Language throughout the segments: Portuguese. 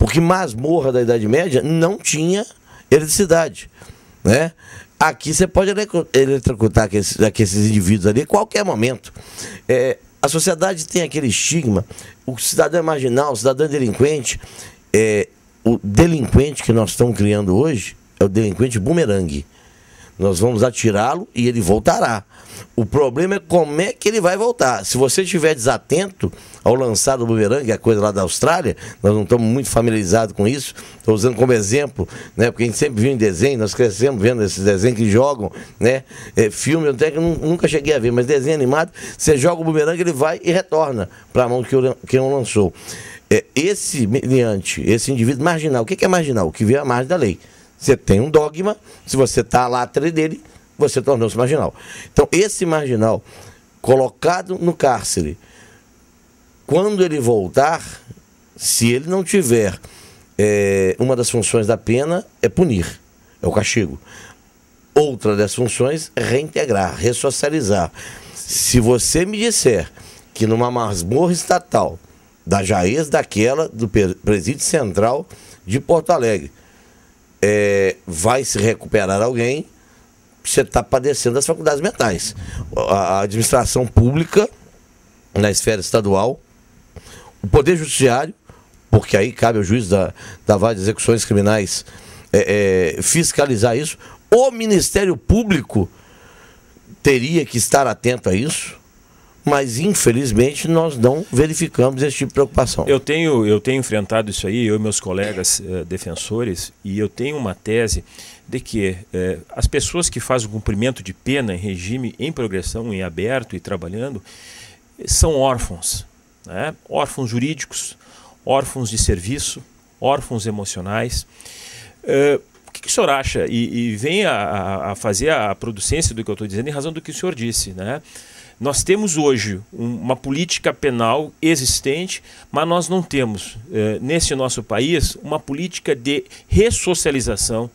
Porque masmorra da Idade Média não tinha eletricidade. Né? Aqui você pode eletrocutar aqueles, indivíduos ali a qualquer momento. É, a sociedade tem aquele estigma, o cidadão é marginal, o cidadão é delinquente. É, o delinquente que nós estamos criando hoje é o delinquente bumerangue. Nós vamos atirá-lo e ele voltará. O problema é como é que ele vai voltar. Se você estiver desatento ao lançar do bumerangue, a coisa lá da Austrália, nós não estamos muito familiarizados com isso, estou usando como exemplo, né? Porque a gente sempre viu em desenho, nós crescemos vendo esses desenhos que jogam, né? É, filme, até que nunca cheguei a ver, mas desenho animado, você joga o bumerangue, ele vai e retorna para a mão que o, que o lançou. É, esse mediante, esse indivíduo marginal, o que é marginal? O que vê a margem da lei. Você tem um dogma, se você está lá atrás dele, você tornou-se marginal. Então, esse marginal, colocado no cárcere, quando ele voltar, se ele não tiver é, uma das funções da pena, é punir, é o castigo. Outra das funções é reintegrar, ressocializar. Se você me disser que numa masmorra estatal, da Jaez daquela, do presídio central de Porto Alegre, é, vai se recuperar alguém, você está padecendo das faculdades mentais. A administração pública, na esfera estadual, o Poder Judiciário, porque aí cabe ao juiz da, da de Execuções Criminais é, é, fiscalizar isso, o Ministério Público teria que estar atento a isso, mas infelizmente nós não verificamos esse tipo de preocupação. Eu tenho, eu tenho enfrentado isso aí, eu e meus colegas eh, defensores, e eu tenho uma tese de que eh, as pessoas que fazem o cumprimento de pena em regime em progressão, em aberto e trabalhando, são órfãos, né? órfãos jurídicos, órfãos de serviço, órfãos emocionais. Eh, o que, que o senhor acha? E, e vem a, a, fazer a producência do que eu estou dizendo em razão do que o senhor disse, né? Nós temos hoje uma política penal existente, mas nós não temos, eh, nesse nosso país, uma política de ressocialização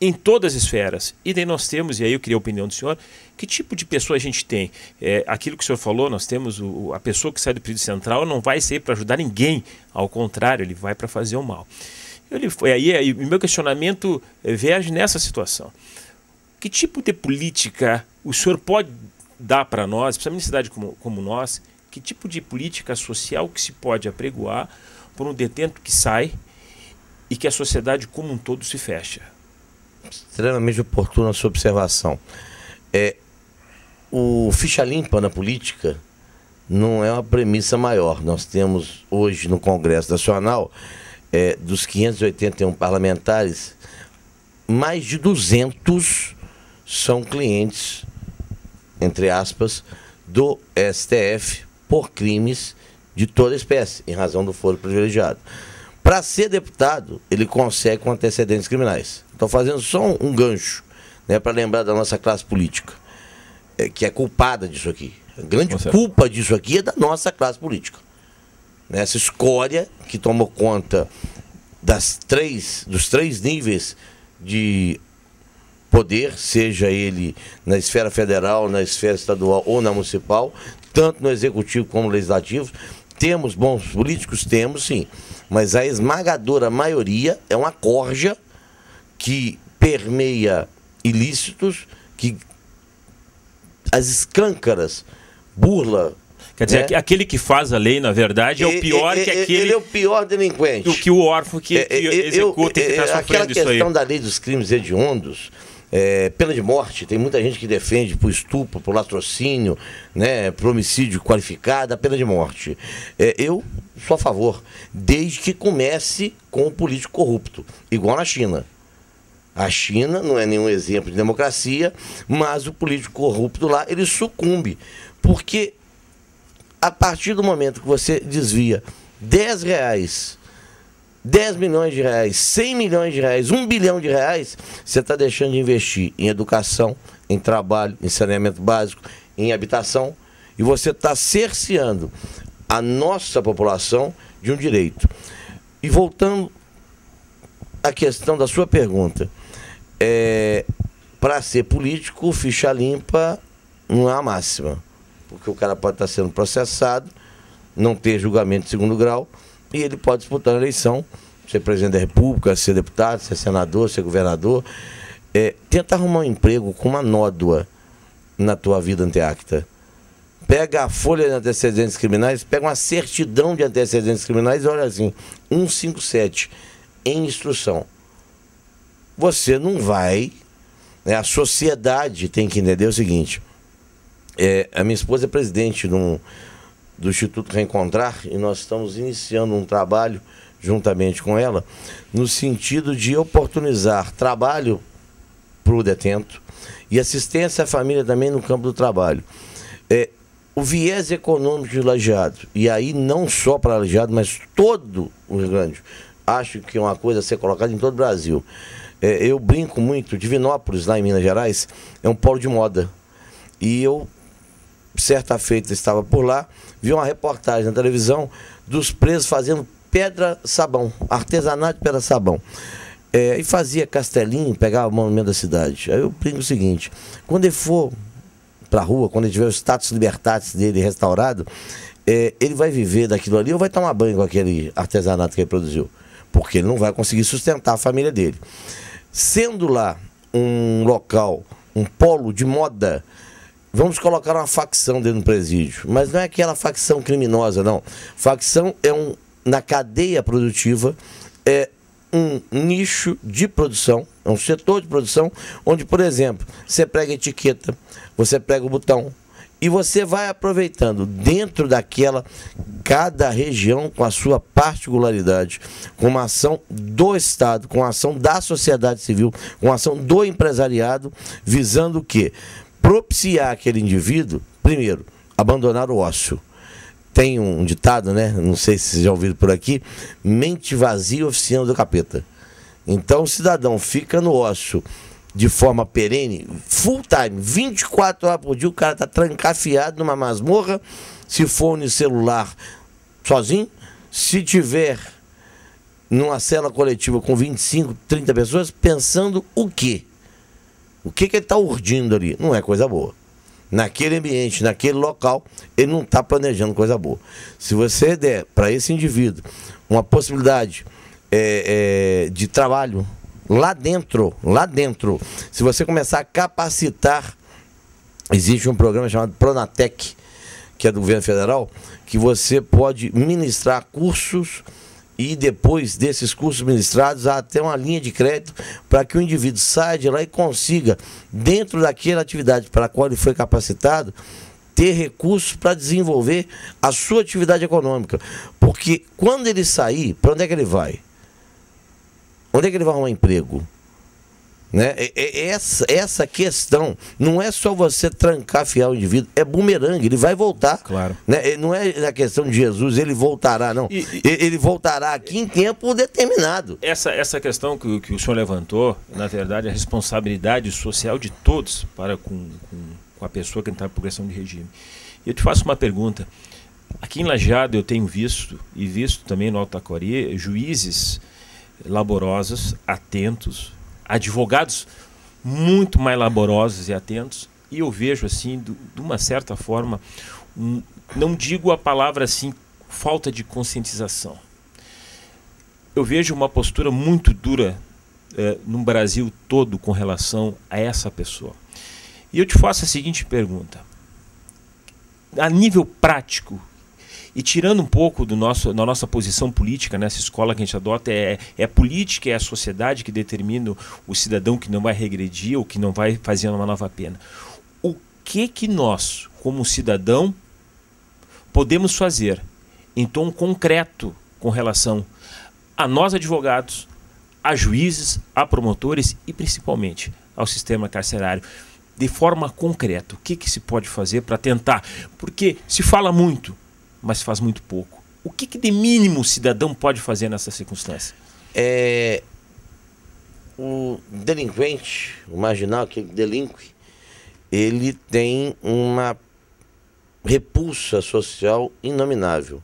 em todas as esferas. E daí nós temos, e aí eu queria a opinião do senhor, que tipo de pessoa a gente tem? É, aquilo que o senhor falou, nós temos o, a pessoa que sai do período central não vai sair para ajudar ninguém, ao contrário, ele vai para fazer o mal. Ele foi aí, aí meu questionamento eh, verge nessa situação. Que tipo de política o senhor pode dá para nós, principalmente em cidade como, como nós, que tipo de política social que se pode apregoar por um detento que sai e que a sociedade como um todo se fecha? Extremamente oportuna a sua observação. É, o ficha limpa na política não é uma premissa maior. Nós temos hoje no Congresso Nacional, é, dos 581 parlamentares, mais de 200 são clientes entre aspas, do STF por crimes de toda espécie, em razão do foro privilegiado. Para ser deputado, ele consegue com antecedentes criminais. Estou fazendo só um gancho né, para lembrar da nossa classe política, é, que é culpada disso aqui. A grande culpa disso aqui é da nossa classe política. Nessa né, escória que tomou conta das três, dos três níveis de poder, seja ele na esfera federal, na esfera estadual ou na municipal, tanto no executivo como no legislativo. Temos bons políticos? Temos sim. Mas a esmagadora maioria é uma corja que permeia ilícitos, que as escâncaras, burla. Quer dizer, né? aquele que faz a lei, na verdade, é o pior é, é, que aquele. Ele é o pior delinquente. O que o órfão que, é, é executa eu, e que está é, é, sofrendo isso aí. Aquela questão da lei dos crimes hediondos, é, pena de morte. Tem muita gente que defende por estupro, por latrocínio, né, por homicídio qualificado, a pena de morte. É, eu sou a favor, desde que comece com o político corrupto, igual na China. A China não é nenhum exemplo de democracia, mas o político corrupto lá, ele sucumbe. Porque a partir do momento que você desvia 10 reais 10 milhões de reais, 100 milhões de reais, 1 bilhão de reais, você está deixando de investir em educação, em trabalho, em saneamento básico, em habitação, e você está cerceando a nossa população de um direito. E voltando à questão da sua pergunta, é, para ser político, ficha limpa não é a máxima, porque o cara pode estar tá sendo processado, não ter julgamento de segundo grau, e ele pode disputar a eleição, ser presidente da República, ser deputado, ser senador, ser governador. É, tenta arrumar um emprego com uma nódoa na tua vida anteacta. Pega a folha de antecedentes criminais, pega uma certidão de antecedentes criminais e olha assim, 157 em instrução. Você não vai. Né? A sociedade tem que entender o seguinte. É, a minha esposa é presidente de um, do Instituto Reencontrar e nós estamos iniciando um trabalho juntamente com ela no sentido de oportunizar trabalho para o detento e assistência à família também no campo do trabalho. É, o viés econômico de Lajeado, e aí não só para Lajeado, mas todo o Rio Grande, acho que é uma coisa a ser colocada em todo o Brasil. É, eu brinco muito, Divinópolis, lá em Minas Gerais, é um polo de moda. E eu certa feita estava por lá, vi uma reportagem na televisão dos presos fazendo pedra sabão, artesanato de pedra sabão. É, e fazia castelinho, pegava o monumento da cidade. Aí eu brinco o seguinte: quando ele for para a rua, quando ele tiver o status libertatis dele restaurado, é, ele vai viver daquilo ali ou vai tomar banho com aquele artesanato que ele produziu? Porque ele não vai conseguir sustentar a família dele. Sendo lá um local, um polo de moda, vamos colocar uma facção dentro do presídio. Mas não é aquela facção criminosa, não. Facção é um, na cadeia produtiva, é um nicho de produção, é um setor de produção, onde, por exemplo, você prega etiqueta, você prega o botão, e você vai aproveitando dentro daquela cada região com a sua particularidade, com uma ação do Estado, com a ação da sociedade civil, com a ação do empresariado, visando o quê? propiciar aquele indivíduo, primeiro, abandonar o ócio. Tem um ditado, né? Não sei se vocês já ouviram por aqui: mente vazia, oficina do capeta. Então, o cidadão fica no ócio de forma perene, full time, 24 horas por dia, o cara tá trancafiado numa masmorra, se for celular sozinho, se tiver numa cela coletiva com 25, 30 pessoas, pensando o quê? O que, que ele está urdindo ali? Não é coisa boa. Naquele ambiente, naquele local, ele não está planejando coisa boa. Se você der para esse indivíduo uma possibilidade é, é, de trabalho lá dentro, lá dentro, se você começar a capacitar, existe um programa chamado Pronatec, que é do governo federal, que você pode ministrar cursos e depois desses cursos ministrados há até uma linha de crédito para que o indivíduo saia de lá e consiga, dentro daquela atividade para a qual ele foi capacitado, ter recursos para desenvolver a sua atividade econômica. Porque quando ele sair, para onde é que ele vai? Onde é que ele vai arrumar emprego? Né? É, é, é essa, essa questão não é só você trancar fiel o indivíduo, é bumerangue, ele vai voltar. Claro. Né? Não é a questão de Jesus, ele voltará, não. E, e, ele voltará aqui em tempo determinado. Essa, essa questão que, que o senhor levantou, na verdade, é a responsabilidade social de todos para com, com, com a pessoa que está em progressão de regime. Eu te faço uma pergunta. Aqui em Lajeado eu tenho visto, e visto também no Alto Taquari, juízes laborosos, atentos, advogados muito mais laborosos e atentos. E eu vejo, assim, do, de uma certa forma, um, não digo a palavra assim, falta de conscientização. Eu vejo uma postura muito dura eh, no Brasil todo com relação a essa pessoa. E eu te faço a seguinte pergunta: a nível prático, e tirando um pouco do nosso, da nossa posição política, nessa né? escola que a gente adota, é, é a política, é a sociedade que determina o cidadão que não vai regredir ou que não vai fazer uma nova pena. O que que nós, como cidadão, podemos fazer em tom concreto com relação a nós advogados, a juízes, a promotores e principalmente ao sistema carcerário? de forma concreta. O que, que se pode fazer para tentar? Porque se fala muito, mas faz muito pouco. O que, que de mínimo o cidadão pode fazer nessa circunstância? É, o delinquente, o marginal, que delinque, ele tem uma repulsa social inominável.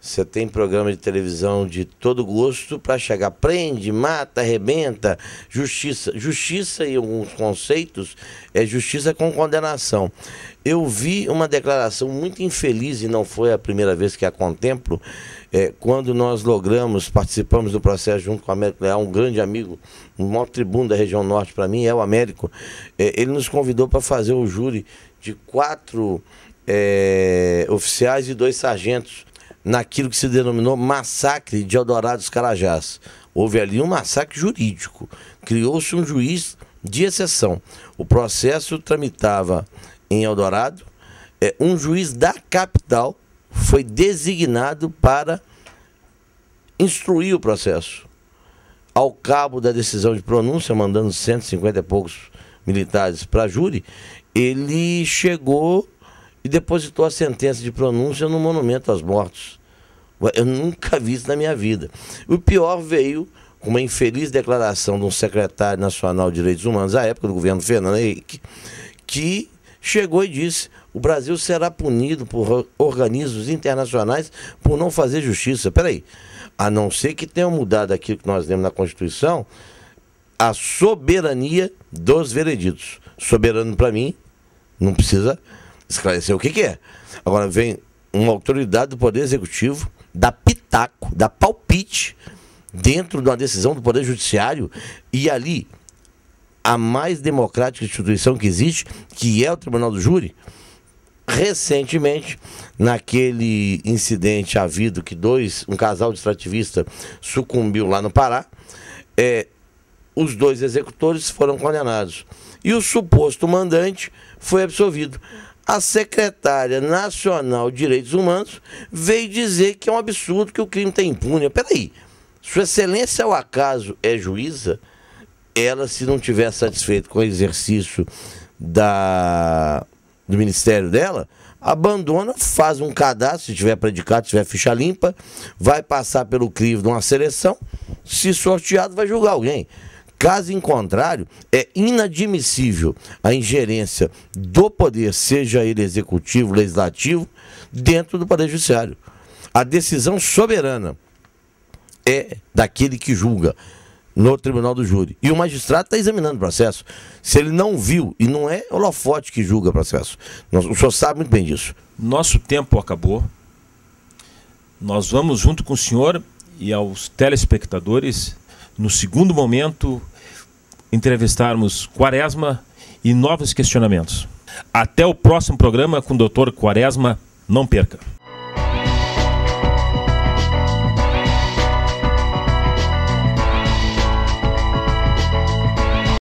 Você tem programa de televisão de todo gosto para chegar. Prende, mata, arrebenta, justiça. Justiça e alguns conceitos é justiça com condenação. Eu vi uma declaração muito infeliz, e não foi a primeira vez que a contemplo, é, quando nós logramos, participamos do processo junto com o Américo Leal, um grande amigo, um maior tribuno da região norte para mim, é o Américo. É, ele nos convidou para fazer o júri de quatro é, oficiais e dois sargentos naquilo que se denominou massacre de Eldorado dos Carajás. Houve ali um massacre jurídico. Criou-se um juiz de exceção. O processo tramitava em Eldorado. É, um juiz da capital foi designado para instruir o processo. Ao cabo da decisão de pronúncia, mandando 150 e poucos militares para a júri, ele chegou e depositou a sentença de pronúncia no Monumento aos Mortos. Eu nunca vi isso na minha vida. O pior veio com uma infeliz declaração de um secretário nacional de direitos humanos, à época do governo Fernando Henrique, que chegou e disse: o Brasil será punido por organismos internacionais por não fazer justiça. Peraí, a não ser que tenham mudado aquilo que nós temos na Constituição, a soberania dos vereditos. Soberano, para mim, não precisa esclarecer o que, que é. Agora, vem uma autoridade do Poder Executivo da pitaco, da palpite dentro de uma decisão do Poder Judiciário e ali a mais democrática instituição que existe, que é o Tribunal do Júri, recentemente, naquele incidente havido que dois, um casal de extrativista sucumbiu lá no Pará, é, os dois executores foram condenados. E o suposto mandante foi absolvido a secretária nacional de direitos humanos veio dizer que é um absurdo que o crime está impune. Peraí, Sua Excelência, ao acaso, é juíza? Ela, se não tiver satisfeito com o exercício da, do ministério dela, abandona, faz um cadastro, se tiver predicado, se tiver ficha limpa, vai passar pelo crivo de uma seleção, se sorteado, vai julgar alguém. Caso em contrário, é inadmissível a ingerência do poder, seja ele executivo, legislativo, dentro do poder judiciário. A decisão soberana é daquele que julga no tribunal do júri. E o magistrado está examinando o processo. Se ele não viu, e não é holofote que julga o processo. O senhor sabe muito bem disso. Nosso tempo acabou. Nós vamos, junto com o senhor e aos telespectadores, no segundo momento entrevistarmos Quaresma e novos questionamentos. Até o próximo programa com o Dr. Quaresma. Não perca!